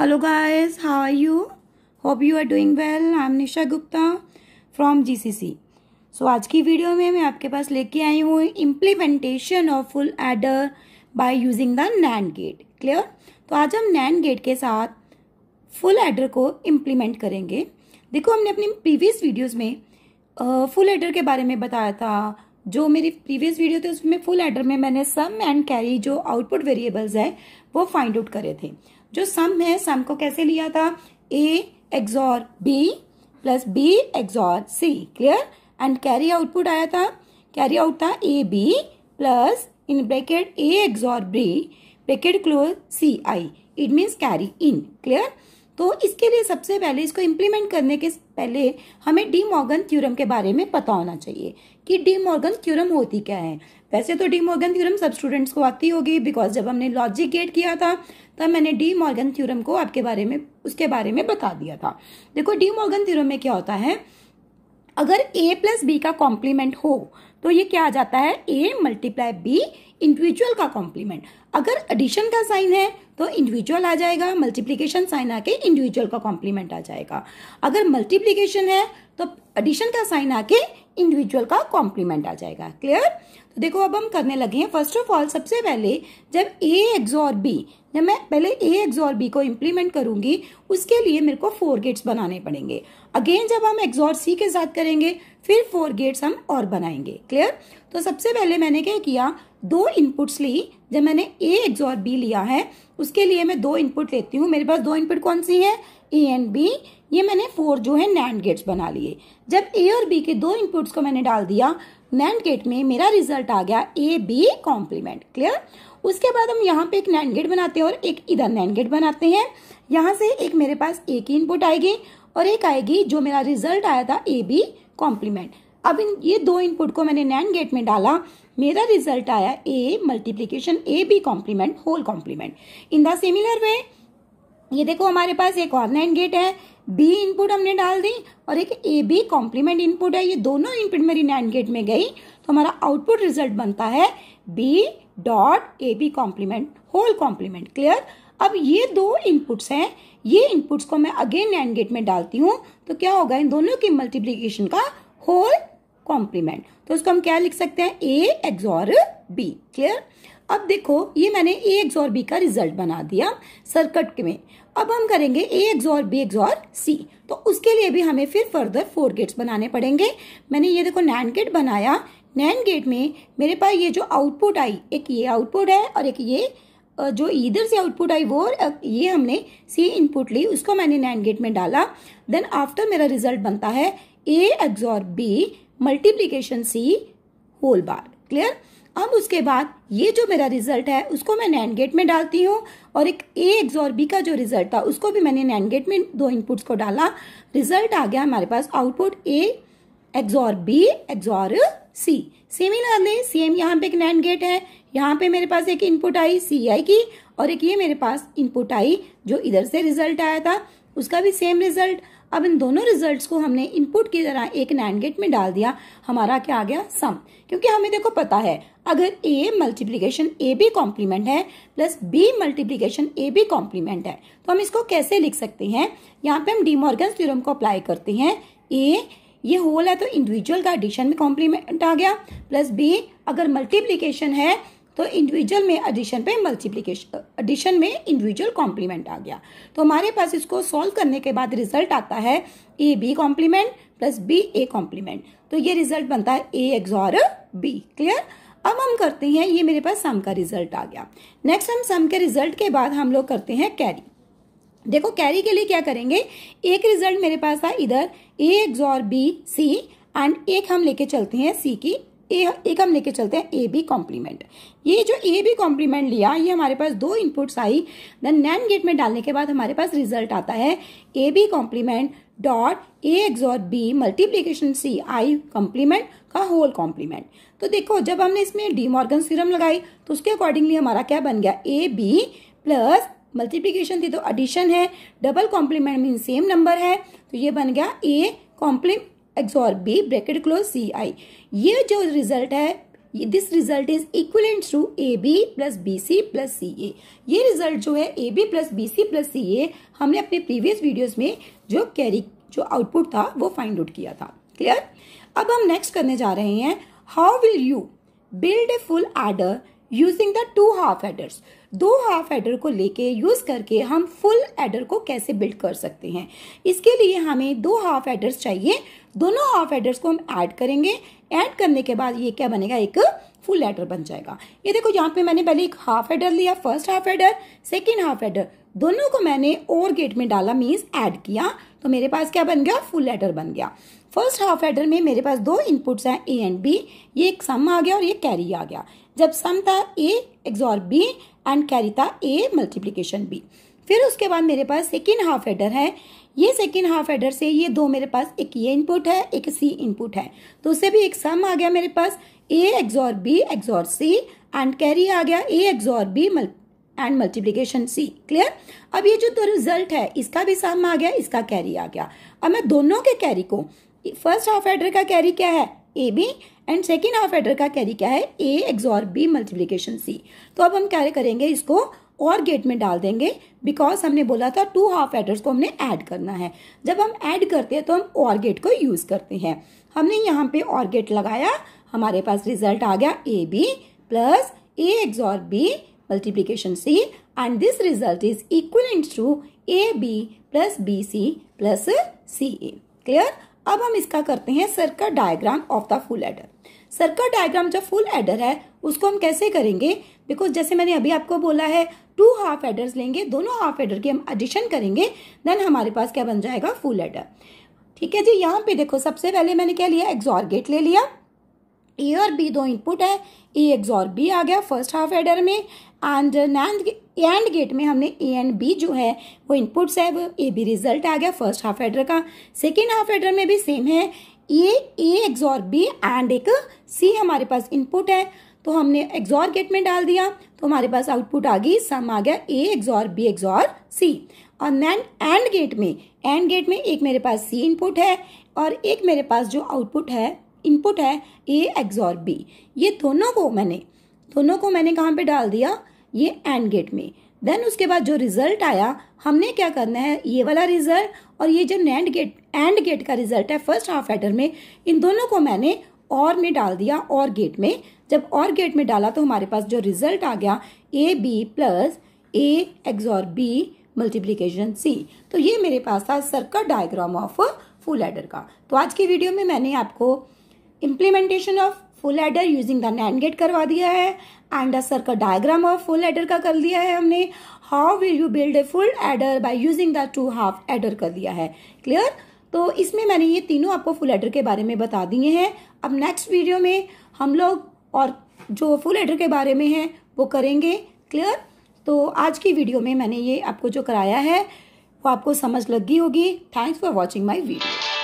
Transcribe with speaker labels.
Speaker 1: hello guys how are you hope you are doing well I am Nisha Gupta from GCC so आज की video में मैं आपके पास लेके आई हूँ implementation of full adder by using the NAND gate clear तो आज हम नैंड गेट के साथ फुल एडर को इम्प्लीमेंट करेंगे देखो हमने अपनी प्रीवियस वीडियोज में फुल uh, एडर के बारे में बताया था जो मेरी प्रीवियस वीडियो थी उसमें फुल एडर में मैंने सम एंड कैरी जो आउटपुट वेरिएबल्स है वो फाइंड आउट करे थे जो सम है सम को कैसे लिया था A XOR B plus B XOR C clear and carry output आया था कैरी आउट था A B plus in bracket A XOR B bracket close C I it means carry in clear तो इसके लिए सबसे पहले इसको इम्प्लीमेंट करने के पहले हमें डी मॉर्गन थ्योरम के बारे में पता होना चाहिए कि डी मॉर्गन थ्योरम होती क्या है वैसे तो डी मॉर्गन थ्योरम सब स्टूडेंट्स को आती होगी बिकॉज जब हमने लॉजिक गेट किया था तब मैंने डी मॉर्गन थ्योरम को आपके बारे में उसके बारे में बता दिया था देखो डी मॉर्गन थ्योरम में क्या होता है अगर ए प्लस बी का कॉम्प्लीमेंट हो तो ये क्या आ जाता है ए मल्टीप्लाई बी इंडिविजुअल का कॉम्प्लीमेंट अगर एडिशन का साइन है तो इंडिविजुअल आ जाएगा मल्टीप्लीकेशन साइन आके इंडिविजुअल का कॉम्प्लीमेंट आ जाएगा अगर मल्टीप्लीकेशन है तो एडिशन का साइन आके इंडिविजुअल का कॉम्प्लीमेंट आ जाएगा क्लियर तो देखो अब हम करने लगे हैं फर्स्ट ऑफ ऑल सबसे पहले जब ए और बी जब मैं पहले ए और बी को इम्प्लीमेंट करूंगी उसके लिए मेरे को फोर गेट्स बनाने पड़ेंगे अगेन जब हम और सी के साथ करेंगे फिर फोर गेट्स हम और बनाएंगे क्लियर तो सबसे पहले मैंने क्या किया दो इनपुट्स ली जब मैंने ए और बी लिया है उसके लिए मैं दो इनपुट लेती हूँ मेरे पास दो इनपुट कौन सी है ए एंड बी ये मैंने फोर जो है नैंड गेट्स बना लिए जब ए और बी के दो इनपुट्स को मैंने डाल दिया नैंड गेट में मेरा रिजल्ट आ गया ए बी कॉम्प्लीमेंट क्लियर उसके बाद हम यहाँ पे एक नैंड गेट बनाते हैं और एक इधर नैंड गेट बनाते हैं यहाँ से एक मेरे पास ए की इनपुट आएगी और एक आएगी जो मेरा रिजल्ट आया था ए बी कॉम्प्लीमेंट अब इन ये दो इनपुट को मैंने नैन गेट में डाला मेरा रिजल्ट आया A multiplication A B complement whole complement in the similar way ये देखो हमारे पास एक और नैन गेट है बी इनपुट हमने डाल दी और एक ए बी कॉम्प्लीमेंट इनपुट है ये दोनों इनपुट मेरी नैन गेट में गई तो हमारा आउटपुट रिजल्ट बनता है B dot A B complement whole complement clear अब ये दो इनपुट्स हैं ये इनपुट्स को मैं अगेन नैन गेट में डालती हूँ तो क्या होगा इन दोनों की मल्टीप्लीकेशन का होल कॉम्प्लीमेंट तो इसको हम क्या लिख सकते हैं ए एक्सॉर बी क्लियर अब देखो ये मैंने ए और बी का रिजल्ट बना दिया सर्कट में अब हम करेंगे ए और बी और सी तो उसके लिए भी हमें फिर फर्दर फोर गेट्स बनाने पड़ेंगे मैंने ये देखो नैन गेट बनाया नैन गेट में मेरे पास ये जो आउटपुट आई एक ये आउटपुट है और एक ये जो इधर से आउटपुट आई वो ये हमने सी इनपुट ली उसको मैंने नैन गेट में डाला देन आफ्टर मेरा रिजल्ट बनता है A XOR B multiplication C whole bar clear अब उसके बाद ये जो मेरा रिजल्ट है उसको मैं नैन गेट में डालती हूँ और एक ए एक्सॉर बी का जो रिजल्ट था उसको भी मैंने नैन गेट में दो इनपुट्स को डाला रिजल्ट आ गया हमारे पास output A XOR B XOR C similarly same यहाँ पे एक नैन गेट है यहाँ पे मेरे पास एक इनपुट आई सी आई की और एक ये मेरे पास इनपुट आई जो इधर से रिजल्ट आया था उसका भी सेम रिजल्ट अब इन दोनों रिजल्ट्स को हमने इनपुट की तरह एक नैंड गेट में डाल दिया हमारा क्या आ गया सम क्योंकि हमें देखो पता है अगर A multiplication A B complement है plus B multiplication A B complement है तो हम इसको कैसे लिख सकते हैं यहाँ पे हम डीमॉर्गन थ्योरम को अप्लाई करते हैं ए ये होल है तो इंडिविजुअल का एडिशन में कॉम्प्लीमेंट आ गया प्लस बी अगर मल्टीप्लीकेशन है तो इंडिविजुअल में एडिशन पे मल्टीप्लीकेशन एडिशन में इंडिविजुअल कॉम्प्लीमेंट आ गया तो हमारे पास इसको सॉल्व करने के बाद रिजल्ट आता है A B complement plus B A complement तो ये रिजल्ट बनता है ए और बी क्लियर अब हम करते हैं ये मेरे पास सम का रिजल्ट आ गया नेक्स्ट हम सम के रिजल्ट के बाद हम लोग करते हैं कैरी देखो कैरी के लिए क्या करेंगे एक रिजल्ट मेरे पास था इधर ए और बी सी एंड एक हम लेके चलते हैं सी की ए एक हम लेके चलते हैं ए बी कॉम्प्लीमेंट ये जो ए बी कॉम्प्लीमेंट लिया ये हमारे पास दो इनपुट्स आई देन नैन गेट में डालने के बाद हमारे पास रिजल्ट आता है A B complement dot A XOR B multiplication C I complement का होल कॉम्प्लीमेंट तो देखो जब हमने इसमें डी मॉर्गन सीरम लगाई तो उसके अकॉर्डिंगली हमारा क्या बन गया ए बी प्लस मल्टीप्लीकेशन थी तो एडिशन है double complement mean same number है तो ये बन गया A complement XOR B bracket close C I ये जो रिजल्ट है this result is equivalent to A B plus B C plus C A ये रिजल्ट जो है A B plus B C plus C A हमने अपने previous videos में जो कैरी जो आउटपुट था वो फाइंड आउट किया था क्लियर अब हम नेक्स्ट करने जा रहे हैं how will you build a full adder using the two half adders दो हाफ एडर को लेके यूज करके हम फुल एडर को कैसे बिल्ड कर सकते हैं इसके लिए हमें दो हाफ एडर्स चाहिए दोनों हाफ एडर्स को हम ऐड करेंगे ऐड करने के बाद ये क्या बनेगा एक फुल लेटर बन जाएगा ये देखो यहाँ पे मैंने पहले एक हाफ एडर लिया first half adder second half adder दोनों को मैंने और गेट में डाला मीन्स ऐड किया तो मेरे पास क्या बन गया फुल लेटर बन गया फर्स्ट हाफ एडर में मेरे पास दो इनपुट्स हैं ए एंड बी ये एक सम आ गया और ये कैरी आ गया जब सम था A XOR B and carry था ए मल्टीप्लीकेशन बी फिर उसके बाद मेरे पास सेकेंड हाफ एडर है ये सेकेंड हाफ एडर से ये दो मेरे पास एक ये इनपुट है एक सी इनपुट है तो उससे भी एक सम आ गया मेरे पास A XOR B XOR C and carry आ गया ए एक्सॉर बी मल एंड मल्टीप्लीकेशन सी क्लियर अब ये जो तो रिजल्ट है इसका भी सम आ गया इसका कैरी आ गया अब मैं दोनों के कैरी को फर्स्ट हाफ एडर का कैरी क्या है A B and second half adder का कैरी क्या है A XOR B multiplication C तो अब हम कैरी करेंगे इसको और गेट में डाल देंगे बिकॉज हमने बोला था टू हाफ एडर्स को हमने ऐड करना है जब हम ऐड करते हैं तो हम और गेट को यूज़ करते हैं हमने यहाँ पे और गेट लगाया हमारे पास रिजल्ट आ गया A B plus A XOR B multiplication C and this result is equal to A B plus B C plus C A clear अब हम इसका करते हैं circle diagram of the full adder circle diagram जो full adder है उसको हम कैसे करेंगे बिकॉज जैसे मैंने अभी आपको बोला है टू हाफ एडर्स लेंगे दोनों हाफ एडर की हम एडिशन करेंगे देन हमारे पास क्या बन जाएगा फुल एडर ठीक है जी यहाँ पे देखो सबसे पहले मैंने क्या लिया एग्जॉर गेट ले लिया ए और बी दो इनपुट है ए एग्जॉर बी आ गया फर्स्ट हाफ एडर में एंड नैंड एंड गेट में हमने ए एंड बी जो है वो इनपुट्स है वो ए बी रिजल्ट आ गया फर्स्ट हाफ एडर का सेकेंड हाफ एडर में भी सेम है ए ए एग्जॉर बी एंड एक सी हमारे पास इनपुट है तो हमने एग्जॉर गेट में डाल दिया तो हमारे पास आउटपुट आ गई सम आ गया ए एग्जॉर बी एग्जॉर सी और नैन एंड गेट में एंड गेट में एक मेरे पास सी इनपुट है और एक मेरे पास जो आउटपुट है इनपुट है ए एग्जॉर बी ये दोनों को मैंने दोनों को मैंने कहाँ पे डाल दिया ये एंड गेट में देन उसके बाद जो रिजल्ट आया हमने क्या करना है ये वाला रिजल्ट और ये जो नैंड गेट एंड गेट का रिजल्ट है फर्स्ट हाफ एडर में इन दोनों को मैंने और में डाल दिया और गेट में जब और गेट में डाला तो हमारे पास जो रिजल्ट आ गया A B plus A XOR B multiplication C तो ये मेरे पास था circle diagram of full adder का तो आज की वीडियो में मैंने आपको implementation of full adder using the NAND gate करवा दिया है and the circle diagram of full adder का कर दिया है हमने how will you build a full adder by using the two half adder कर दिया है क्लियर तो इसमें मैंने ये तीनों आपको फुल एडर के बारे में बता दिए हैं अब नेक्स्ट वीडियो में हम लोग और जो फुल एडर के बारे में है वो करेंगे क्लियर तो आज की वीडियो में मैंने ये आपको जो कराया है वो आपको समझ लगी होगी thanks for watching my video